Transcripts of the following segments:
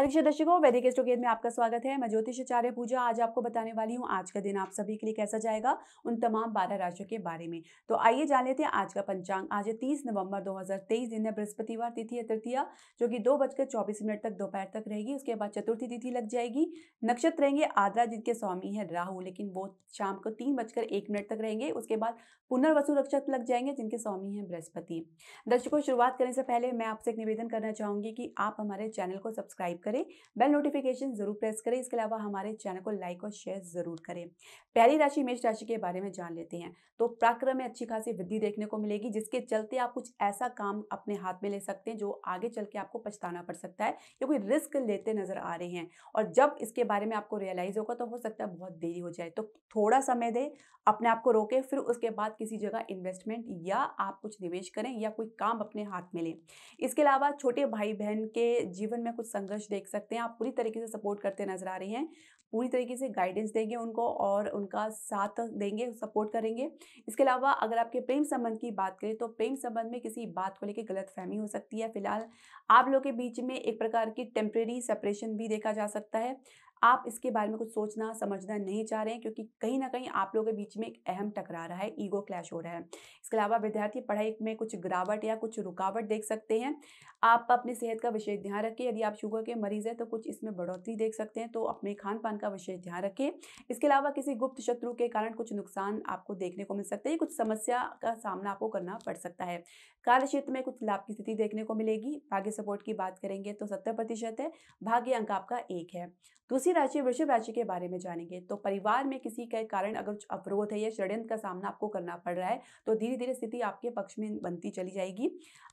हरिक्षक दर्शकों वैदिक स्टोकेत में आपका स्वागत है मैं ज्योतिषाचार्य पूजा आज आपको बताने वाली हूँ आज का दिन आप सभी के लिए कैसा जाएगा उन तमाम बारह राशियों के बारे में तो आइए जान लेते हैं आज का पंचांग आज है तीस नवंबर 2023 दिन है बृहस्पतिवार तिथि है तृतीया जो कि दो बजकर चौबीस मिनट तक दोपहर तक रहेगी उसके बाद चतुर्थी तिथि लग जाएगी नक्षत्र रहेंगे आद्रा जिनके स्वामी है राहु लेकिन वो शाम को तीन बजकर एक मिनट तक रहेंगे उसके बाद पुनर्वसु नक्षत्र लग जाएंगे जिनके स्वामी है बृहस्पति दर्शकों शुरुआत करने से पहले मैं आपसे एक निवेदन करना चाहूंगी कि आप हमारे चैनल को सब्सक्राइब करें बेल नोटिफिकेशन जरूर प्रेस करें इसके अलावा हमारे चैनल को लाइक और शेयर जरूर करें पहली राशि मेष राशि के बारे में जान लेते हैं तो प्राक्रम में अच्छी खासी वृद्धि देखने को मिलेगी जिसके चलते आप कुछ ऐसा काम अपने हाथ में ले सकते हैं जो आगे चल के आपको पछताना पड़ सकता है या कोई रिस्क लेते नजर आ रहे हैं और जब इसके बारे में आपको रियलाइज होगा तो हो सकता है बहुत देरी हो जाए तो थोड़ा समय दे अपने आप को रोके फिर उसके बाद किसी जगह इन्वेस्टमेंट या आप कुछ निवेश करें या कोई काम अपने हाथ में लें इसके अलावा छोटे भाई बहन के जीवन में कुछ संघर्ष देख सकते हैं आप पूरी तरीके से सपोर्ट करते नजर आ रही हैं पूरी तरीके से गाइडेंस देंगे उनको और उनका साथ देंगे सपोर्ट करेंगे इसके अलावा अगर आपके प्रेम संबंध की बात करें तो प्रेम संबंध में किसी बात को लेकर गलत हो सकती है फिलहाल आप लोग के बीच में एक प्रकार की टेम्प्रेरी सेपरेशन भी देखा जा सकता है आप इसके बारे में कुछ सोचना समझना नहीं चाह रहे हैं क्योंकि कहीं ना कहीं आप लोगों के बीच में एक अहम टकरा रहा है ईगो क्लैश हो रहा है इसके अलावा विद्यार्थी पढ़ाई में कुछ गिरावट या कुछ रुकावट देख सकते हैं आप अपनी सेहत का विशेष ध्यान रखें यदि आप शुगर के मरीज़ हैं तो कुछ इसमें बढ़ोतरी देख सकते हैं तो अपने खान पान का विशेष ध्यान रखें इसके अलावा किसी गुप्त शत्रु के कारण कुछ नुकसान आपको देखने को मिल सकते हैं कुछ समस्या का सामना आपको करना पड़ सकता है कार्य क्षेत्र में कुछ लाभ की स्थिति देखने को मिलेगी भाग्य सपोर्ट की बात करेंगे तो सत्तर प्रतिशत है भाग्य अंक आपका एक है दूसरी इसी राशि वृषभ राशि के बारे में जानेंगे तो परिवार में किसी के कारण अगर अवरोध है या षड्यंत्र का सामना आपको करना पड़ रहा है तो धीरे धीरे स्थिति आपके पक्ष में बनती चली जाएगी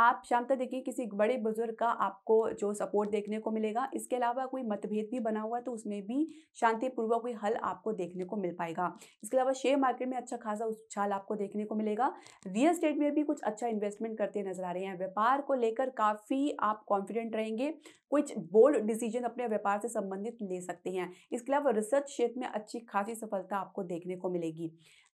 आप शाम तक देखिए किसी बड़े बुजुर्ग का आपको जो सपोर्ट देखने को मिलेगा इसके अलावा कोई मतभेद भी बना हुआ है तो उसमें भी शांतिपूर्वक कोई हल आपको देखने को मिल पाएगा इसके अलावा शेयर मार्केट में अच्छा खासा उछाल आपको देखने को मिलेगा रियल स्टेट में भी कुछ अच्छा इन्वेस्टमेंट करते नजर आ रहे हैं व्यापार को लेकर काफ़ी आप कॉन्फिडेंट रहेंगे कुछ बोल्ड डिसीजन अपने व्यापार से संबंधित ले सकते हैं इसके अलावा रिसर्च क्षेत्र में अच्छी खासी सफलता आपको देखने को मिलेगी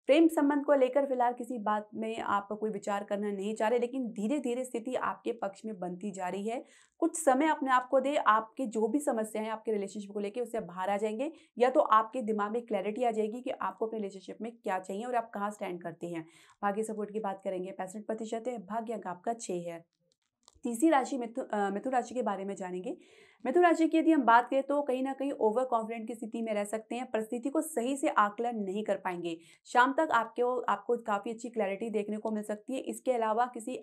प्रेम संबंध को लेकर फिलहाल किसी बात में आप कोई विचार करना नहीं चाह रहे लेकिन धीरे धीरे स्थिति आपके पक्ष में बनती जा रही है कुछ समय अपने आप को दे आपके जो भी समस्याएं आपके रिलेशनशिप को लेकर उससे बाहर आ जाएंगे या तो आपके दिमाग में क्लैरिटी आ जाएगी कि आपको अपने रिलेशनशिप में क्या चाहिए और आप कहाँ स्टैंड करते हैं भाग्य सपोर्ट की बात करेंगे पैंसठ प्रतिशत है भाग्य अंक आपका छः है तीसरी राशि मिथुन राशि के बारे में जानेंगे मिथुन राशि की यदि हम बात करें तो कहीं ना कहीं ओवर कॉन्फिडेंट की स्थिति में रह सकते हैं परिस्थिति को सही से आकलन नहीं कर पाएंगे शाम तक आपके आपको काफ़ी अच्छी क्लैरिटी देखने को मिल सकती है इसके अलावा किसी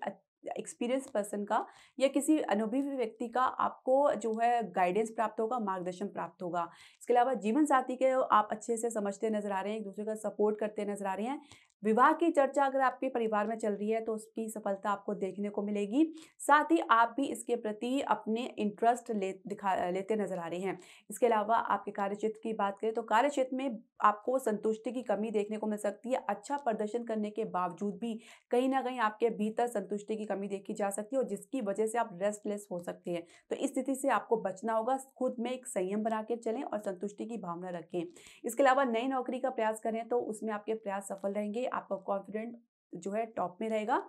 एक्सपीरियंस पर्सन का या किसी अनुभवी व्यक्ति का आपको जो है गाइडेंस प्राप्त होगा मार्गदर्शन प्राप्त होगा इसके अलावा जीवन साथी के आप अच्छे से समझते नजर आ रहे हैं एक दूसरे का सपोर्ट करते नजर आ रहे हैं विवाह की चर्चा अगर आपके परिवार में चल रही है तो उसकी सफलता आपको देखने को मिलेगी साथ ही आप भी इसके प्रति अपने इंटरेस्ट ले दिखा लेते नजर आ रहे हैं इसके अलावा आपके कार्यक्षेत्र की बात करें तो कार्यक्षेत्र में आपको संतुष्टि की कमी देखने को मिल सकती है अच्छा प्रदर्शन करने के बावजूद भी कहीं ना कहीं आपके भीतर संतुष्टि की कमी देखी जा सकती है और जिसकी वजह से आप रेस्टलेस हो सकते हैं तो इस स्थिति से आपको बचना होगा खुद में एक संयम बना के चलें और संतुष्टि की भावना रखें इसके अलावा नई नौकरी का प्रयास करें तो उसमें आपके प्रयास सफल रहेंगे आपका कॉन्फिडेंट जो है टॉप में रहेगा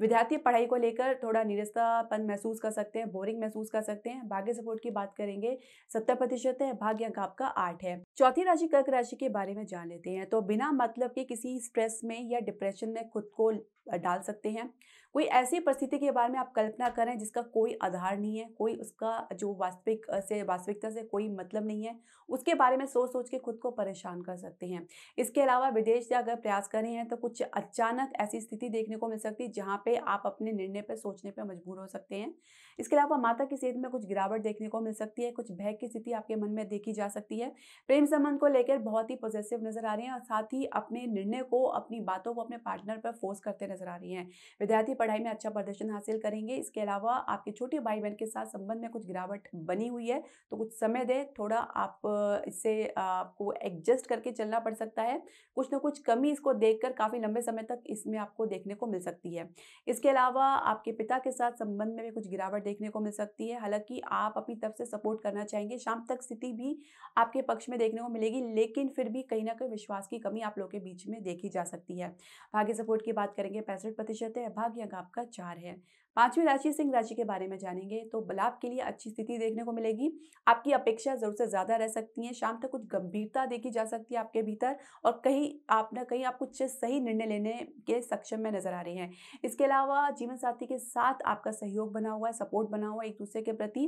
विद्यार्थी पढ़ाई को लेकर थोड़ा निरस्तापन महसूस कर सकते हैं बोरिंग महसूस कर सकते हैं भाग्य सपोर्ट की बात करेंगे सत्तर प्रतिशत है भाग्य अंक आपका आठ है चौथी राशि कर्क राशि के बारे में जान लेते हैं तो बिना मतलब के किसी स्ट्रेस में या डिप्रेशन में खुद को डाल सकते हैं कोई ऐसी परिस्थिति के बारे में आप कल्पना करें जिसका कोई आधार नहीं है कोई उसका जो वास्तविक से वास्तविकता से कोई मतलब नहीं है उसके बारे में सोच सोच के खुद को परेशान कर सकते हैं इसके अलावा विदेश से अगर प्रयास कर रहे हैं तो कुछ अचानक ऐसी स्थिति देखने को मिल सकती है जहाँ पर आप अपने निर्णय पर सोचने पर मजबूर हो सकते हैं इसके अलावा माता की सेहत में कुछ गिरावट देखने को मिल सकती है कुछ भय की स्थिति आपके मन में देखी जा सकती है प्रेम संबंध को लेकर बहुत ही पॉजिटिव नजर आ रहे हैं और साथ ही अपने निर्णय को अपनी बातों को अपने पार्टनर पर फोर्स करते नजर नजर आ रही है विद्यार्थी पढ़ाई में अच्छा प्रदर्शन हासिल करेंगे इसके अलावा आपके छोटे भाई बहन के साथ संबंध में कुछ गिरावट बनी हुई है तो कुछ समय दें थोड़ा आप इससे आपको एडजस्ट करके चलना पड़ सकता है कुछ ना कुछ कमी इसको देख काफ़ी लंबे समय तक इसमें आपको देखने को मिल सकती है इसके अलावा आपके पिता के साथ संबंध में भी कुछ गिरावट देखने को मिल सकती है हालांकि आप अपनी तरफ से सपोर्ट करना चाहेंगे शाम तक स्थिति भी आपके पक्ष में देखने को मिलेगी लेकिन फिर भी कहीं ना कहीं विश्वास की कमी आप लोगों के बीच में देखी जा सकती है भाग्य सपोर्ट की बात करेंगे पैंसठ प्रतिशत है भाग यज्ञ आपका चार है पांचवी राशि सिंह राशि के बारे में जानेंगे तो लाभ के लिए अच्छी स्थिति देखने को मिलेगी आपकी अपेक्षा जरूर से ज़्यादा रह सकती है शाम तक कुछ गंभीरता देखी जा सकती है आपके भीतर और कहीं आप ना कहीं आप कुछ सही निर्णय लेने के सक्षम में नजर आ रहे हैं इसके अलावा जीवन साथी के साथ आपका सहयोग बना हुआ है सपोर्ट बना हुआ है एक दूसरे के प्रति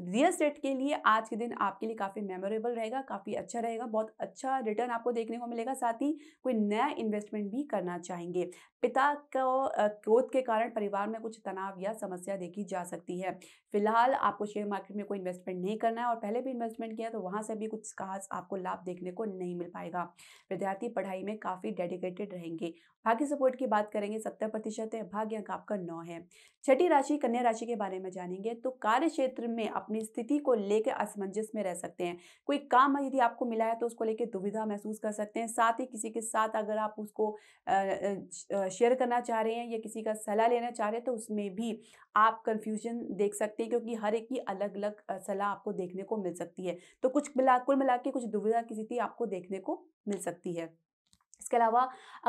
रियल स्टेट के लिए आज के दिन आपके लिए काफ़ी मेमोरेबल रहेगा काफ़ी अच्छा रहेगा बहुत अच्छा रिटर्न आपको देखने को मिलेगा साथ ही कोई नया इन्वेस्टमेंट भी करना चाहेंगे पिता को क्रोध के कारण परिवार में कुछ तनाव बदलाव या समस्या देखी जा सकती है फिलहाल आपको शेयर मार्केट में कोई इन्वेस्टमेंट नहीं करना है और पहले भी इन्वेस्टमेंट किया तो वहाँ से भी कुछ खास आपको लाभ देखने को नहीं मिल पाएगा विद्यार्थी पढ़ाई में काफ़ी डेडिकेटेड रहेंगे भाग्य सपोर्ट की बात करेंगे सत्तर प्रतिशत है भाग्य अंक आपका नौ है छठी राशि कन्या राशि के बारे में जानेंगे तो कार्य क्षेत्र में अपनी स्थिति को लेकर असमंजस में रह सकते हैं कोई काम यदि आपको मिला है तो उसको लेकर दुविधा महसूस कर सकते हैं साथ ही किसी के साथ अगर आप उसको शेयर करना चाह रहे हैं या किसी का सलाह लेना चाह रहे हैं तो उसमें भी भी आप कंफ्यूजन देख सकते हैं क्योंकि हर एक की अलग अलग सलाह आपको देखने को मिल सकती है तो कुछ मिला कुल मिला के कुछ दुविधा की स्थिति आपको देखने को मिल सकती है इसके अलावा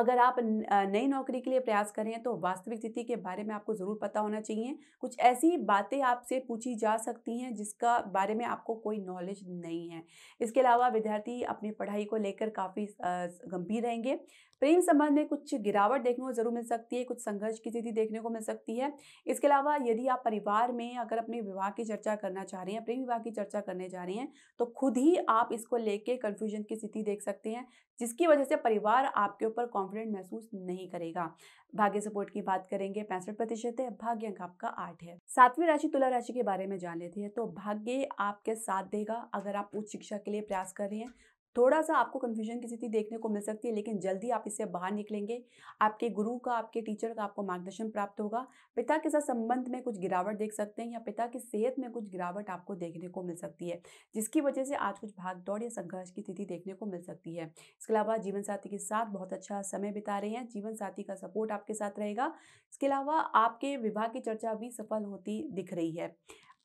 अगर आप नई नौकरी के लिए प्रयास करें तो वास्तविक स्थिति के बारे में आपको ज़रूर पता होना चाहिए कुछ ऐसी बातें आपसे पूछी जा सकती हैं जिसका बारे में आपको कोई नॉलेज नहीं है इसके अलावा विद्यार्थी अपनी पढ़ाई को लेकर काफ़ी गंभीर रहेंगे प्रेम तो संबंध में कुछ गिरावट देखने को जरूर मिल सकती है कुछ संघर्ष की स्थिति देखने को मिल सकती है इसके अलावा यदि आप परिवार में अगर अपने विवाह की चर्चा करना चाह रहे हैं प्रेम विवाह की चर्चा करने जा रहे हैं तो खुद ही आप इसको लेके कन्फ्यूजन की स्थिति देख सकते हैं जिसकी वजह से परिवार आपके ऊपर कॉन्फिडेंट महसूस नहीं करेगा भाग्य सपोर्ट की बात करेंगे पैंसठ प्रतिशत है भाग्य अंक आपका आठ है सातवीं राशि तुला राशि के बारे में जान लेते हैं तो भाग्य आपके साथ देगा अगर आप उच्च शिक्षा के लिए प्रयास कर रहे हैं थोड़ा सा आपको कन्फ्यूजन की स्थिति देखने को मिल सकती है लेकिन जल्दी आप इससे बाहर निकलेंगे आपके गुरु का आपके टीचर का आपको मार्गदर्शन प्राप्त होगा पिता के साथ संबंध में कुछ गिरावट देख सकते हैं या पिता की सेहत में कुछ गिरावट आपको देखने को मिल सकती है जिसकी वजह से आज कुछ भाग दौड़ या संघर्ष की स्थिति देखने को मिल सकती है इसके अलावा जीवन साथी के साथ बहुत अच्छा समय बिता रहे हैं जीवन साथी का सपोर्ट आपके साथ रहेगा इसके अलावा आपके विवाह की चर्चा भी सफल होती दिख रही है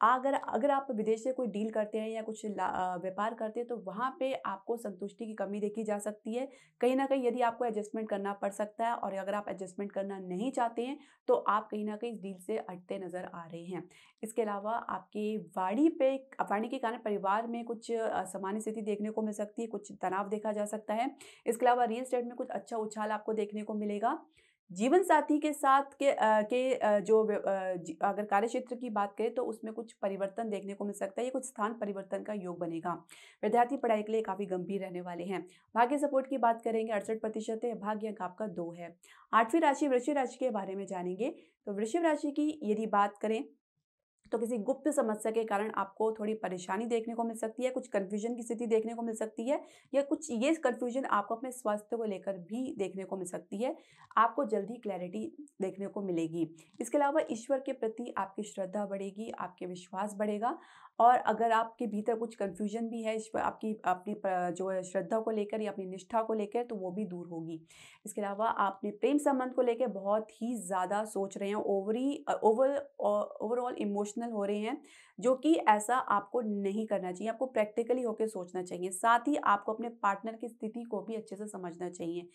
अगर अगर आप विदेश से कोई डील करते हैं या कुछ व्यापार करते हैं तो वहाँ पे आपको संतुष्टि की कमी देखी जा सकती है कहीं ना कहीं यदि आपको एडजस्टमेंट करना पड़ सकता है और अगर आप एडजस्टमेंट करना नहीं चाहते हैं तो आप कहीं ना कहीं इस डील से अटते नज़र आ रहे हैं इसके अलावा आपके वाणी पे वाणी के कारण परिवार में कुछ सामान्य स्थिति देखने को मिल सकती है कुछ तनाव देखा जा सकता है इसके अलावा रियल स्टेट में कुछ अच्छा उछाल आपको देखने को मिलेगा जीवन साथी के साथ के आ, के आ, जो आ, अगर कार्य क्षेत्र की बात करें तो उसमें कुछ परिवर्तन देखने को मिल सकता है या कुछ स्थान परिवर्तन का योग बनेगा विद्यार्थी पढ़ाई के लिए काफ़ी गंभीर रहने वाले हैं भाग्य सपोर्ट की बात करेंगे अड़सठ प्रतिशत है भाग्य अंक आपका दो है आठवीं राशि वृश्चिक राशि के बारे में जानेंगे तो वृश्चिक राशि की यदि बात करें तो किसी गुप्त समस्या के कारण आपको थोड़ी परेशानी देखने को मिल सकती है कुछ कन्फ्यूजन की स्थिति देखने को मिल सकती है या कुछ ये कन्फ्यूजन आपको अपने स्वास्थ्य को लेकर भी देखने को मिल सकती है आपको जल्दी क्लैरिटी देखने को मिलेगी इसके अलावा ईश्वर के प्रति आपकी श्रद्धा बढ़ेगी आपके विश्वास बढ़ेगा और अगर आपके भीतर कुछ कन्फ्यूजन भी है आपकी अपनी जो श्रद्धा को लेकर या अपनी निष्ठा को लेकर तो वो भी दूर होगी इसके अलावा आप अपने प्रेम संबंध को लेकर बहुत ही ज़्यादा सोच रहे हैं ओवरी ओवर ओवरऑल इमोशन इमोशनल हो रहे हैं जो कि ऐसा आपको नहीं करना चाहिए आपको प्रैक्टिकली होकर सोचना चाहिए साथ ही आपको अपने पार्टनर की स्थिति को भी अच्छे से समझना चाहिए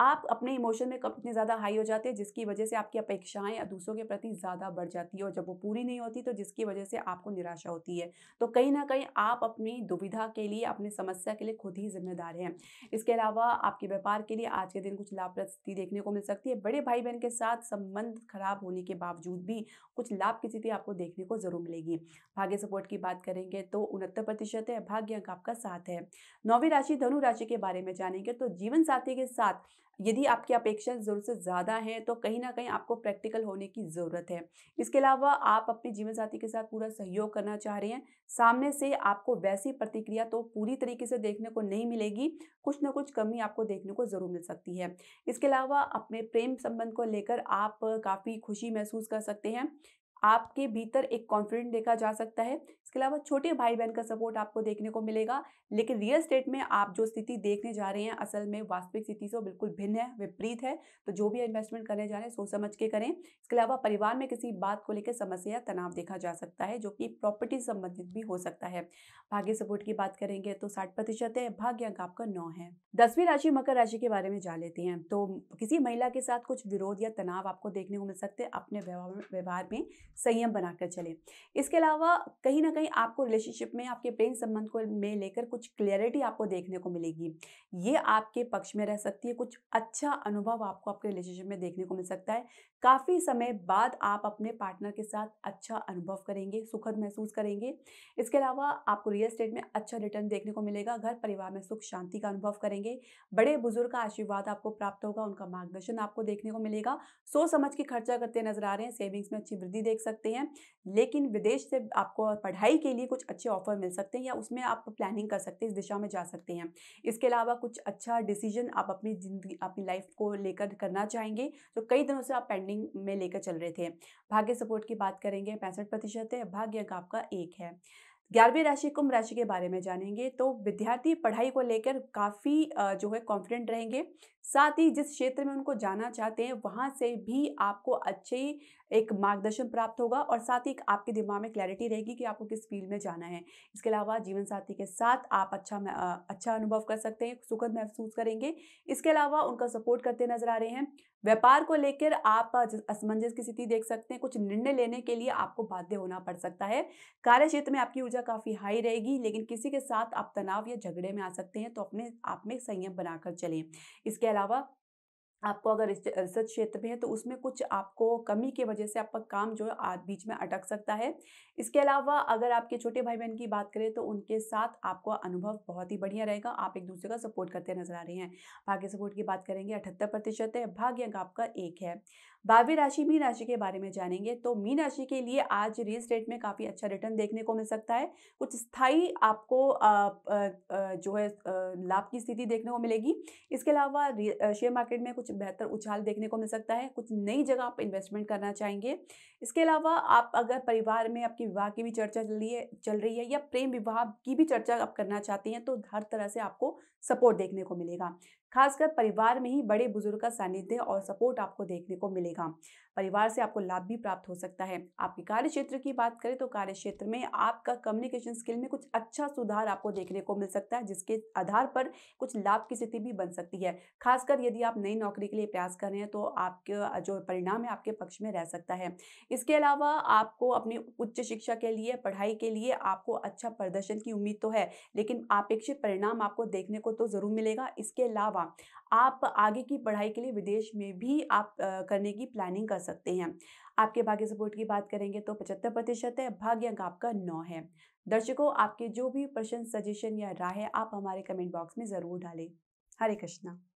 आप अपने इमोशन में इतने ज़्यादा हाई हो जाते हैं जिसकी वजह से आपकी अपेक्षाएं दूसरों के प्रति ज़्यादा बढ़ जाती है और जब वो पूरी नहीं होती तो जिसकी वजह से आपको निराशा होती है तो कहीं ना कहीं आप अपनी दुविधा के लिए अपनी समस्या के लिए खुद ही जिम्मेदार हैं इसके अलावा आपके व्यापार के लिए आज के दिन कुछ लाभप्रद स्थिति देखने को मिल सकती है बड़े भाई बहन के साथ संबंध खराब होने के बावजूद भी कुछ लाभ की स्थिति आपको देखने देखने को जरूर मिलेगी भाग्य सपोर्ट की बात करेंगे तो उनहत्तर प्रतिशत है भाग्य अंक आपका साथ है नौवीं राशि धनु राशि के बारे में जानेंगे तो जीवन साथी के साथ यदि आपकी अपेक्षाएं जरूरत से ज़्यादा हैं तो कहीं ना कहीं आपको प्रैक्टिकल होने की ज़रूरत है इसके अलावा आप अपने जीवन साथी के साथ पूरा सहयोग करना चाह रहे हैं सामने से आपको वैसी प्रतिक्रिया तो पूरी तरीके से देखने को नहीं मिलेगी कुछ ना कुछ कमी आपको देखने को ज़रूर मिल सकती है इसके अलावा अपने प्रेम संबंध को लेकर आप काफ़ी खुशी महसूस कर सकते हैं आपके भीतर एक कॉन्फिडेंट देखा जा सकता है इसके अलावा छोटे भाई बहन का सपोर्ट आपको देखने को मिलेगा लेकिन रियल स्टेट में आप जो स्थिति देखने जा रहे हैं असल में वास्तविक स्थिति से बिल्कुल भिन्न है विपरीत है तो जो भी इन्वेस्टमेंट करने जा रहे हैं सोच समझ के करें इसके अलावा परिवार में किसी बात को लेकर समस्या या तनाव देखा जा सकता है जो कि प्रॉपर्टी संबंधित भी हो सकता है भाग्य सपोर्ट की बात करेंगे तो साठ प्रतिशत है भाग्य अंक आपका नौ है दसवीं राशि मकर राशि के बारे में जान लेते हैं तो किसी महिला के साथ कुछ विरोध या तनाव आपको देखने को मिल सकते हैं अपने व्यवहार में संयम बनाकर चले इसके अलावा कहीं ना कहीं कहीं आपको रिलेशनशिप में आपके प्रेम संबंध को में लेकर कुछ क्लियरिटी आपको देखने को मिलेगी ये आपके पक्ष में रह सकती है कुछ अच्छा अनुभव आपको आपके रिलेशनशिप में देखने को मिल सकता है काफ़ी समय बाद आप अपने पार्टनर के साथ अच्छा अनुभव करेंगे सुखद महसूस करेंगे इसके अलावा आपको रियल स्टेट में अच्छा रिटर्न देखने को मिलेगा घर परिवार में सुख शांति का अनुभव करेंगे बड़े बुजुर्ग का आशीर्वाद आपको प्राप्त होगा उनका मार्गदर्शन आपको देखने को मिलेगा सोच समझ के खर्चा करते नजर आ रहे हैं सेविंग्स में अच्छी वृद्धि देख सकते हैं लेकिन विदेश से आपको पढ़ाई पढ़ाई के लिए कुछ अच्छे ऑफर मिल सकते हैं या उसमें आप प्लानिंग कर सकते हैं इस दिशा में जा सकते हैं इसके अलावा कुछ अच्छा डिसीजन आप अपनी ज़िंदगी अपनी लाइफ को लेकर करना चाहेंगे जो कई दिनों से आप पेंडिंग में लेकर चल रहे थे भाग्य सपोर्ट की बात करेंगे पैंसठ प्रतिशत है भाग्य अंक आपका एक है ग्यारहवीं राशि कुंभ राशि के बारे में जानेंगे तो विद्यार्थी पढ़ाई को लेकर काफ़ी जो है कॉन्फिडेंट रहेंगे साथ ही जिस क्षेत्र में उनको जाना चाहते हैं वहाँ से भी आपको अच्छे एक मार्गदर्शन प्राप्त होगा और साथ ही आपके दिमाग में क्लैरिटी रहेगी कि आपको किस फील्ड में जाना है इसके अलावा जीवन साथी के साथ आप अच्छा अच्छा अनुभव कर सकते हैं सुखद महसूस करेंगे इसके अलावा उनका सपोर्ट करते नजर आ रहे हैं व्यापार को लेकर आप असमंजस की स्थिति देख सकते हैं कुछ निर्णय लेने के लिए आपको बाध्य होना पड़ सकता है कार्य क्षेत्र में आपकी ऊर्जा काफ़ी हाई रहेगी लेकिन किसी के साथ आप तनाव या झगड़े में आ सकते हैं तो अपने आप में संयम बनाकर चलें इसके अलावा आपको अगर रिसर्च क्षेत्र में है तो उसमें कुछ आपको कमी के वजह से आपका काम जो है बीच में अटक सकता है इसके अलावा अगर आपके छोटे भाई बहन की बात करें तो उनके साथ आपका अनुभव बहुत ही बढ़िया रहेगा आप एक दूसरे का सपोर्ट करते नजर आ रहे हैं भाग्य सपोर्ट की बात करेंगे अठहत्तर प्रतिशत है भाग्य अंक आपका एक है बारहवीं राशि मीन राशि के बारे में जानेंगे तो मीन राशि के लिए आज रियल स्टेट में काफ़ी अच्छा रिटर्न देखने को मिल सकता है कुछ स्थायी आपको जो है लाभ की स्थिति देखने को मिलेगी इसके अलावा शेयर मार्केट में कुछ बेहतर उछाल देखने को मिल सकता है कुछ नई जगह आप इन्वेस्टमेंट करना चाहेंगे इसके अलावा आप अगर परिवार में आपकी विवाह की भी चर्चा चल रही है चल रही है या प्रेम विवाह की भी चर्चा आप करना चाहती हैं तो हर तरह से आपको सपोर्ट देखने को मिलेगा खासकर परिवार में ही बड़े बुजुर्ग का सानिध्य और सपोर्ट आपको देखने को मिलेगा परिवार से आपको लाभ भी प्राप्त हो सकता है आपके कार्य क्षेत्र की बात करें तो कार्य क्षेत्र में आपका कम्युनिकेशन स्किल में कुछ अच्छा सुधार आपको देखने को मिल सकता है जिसके आधार पर कुछ लाभ की स्थिति भी बन सकती है खासकर यदि आप नई नौकरी के लिए प्रयास कर रहे हैं तो आपके जो परिणाम है आपके पक्ष में रह सकता है इसके अलावा आपको अपनी उच्च शिक्षा के लिए पढ़ाई के लिए आपको अच्छा प्रदर्शन की उम्मीद तो है लेकिन अपेक्षित परिणाम आपको देखने को तो जरूर मिलेगा इसके अलावा आप आगे की पढ़ाई के लिए विदेश में भी आप करने की प्लानिंग कर सकते हैं आपके भाग्य सपोर्ट की बात करेंगे तो पचहत्तर प्रतिशत है भाग्य अंक आपका नौ है दर्शकों आपके जो भी प्रश्न सजेशन या राय है आप हमारे कमेंट बॉक्स में ज़रूर डालें हरे कृष्णा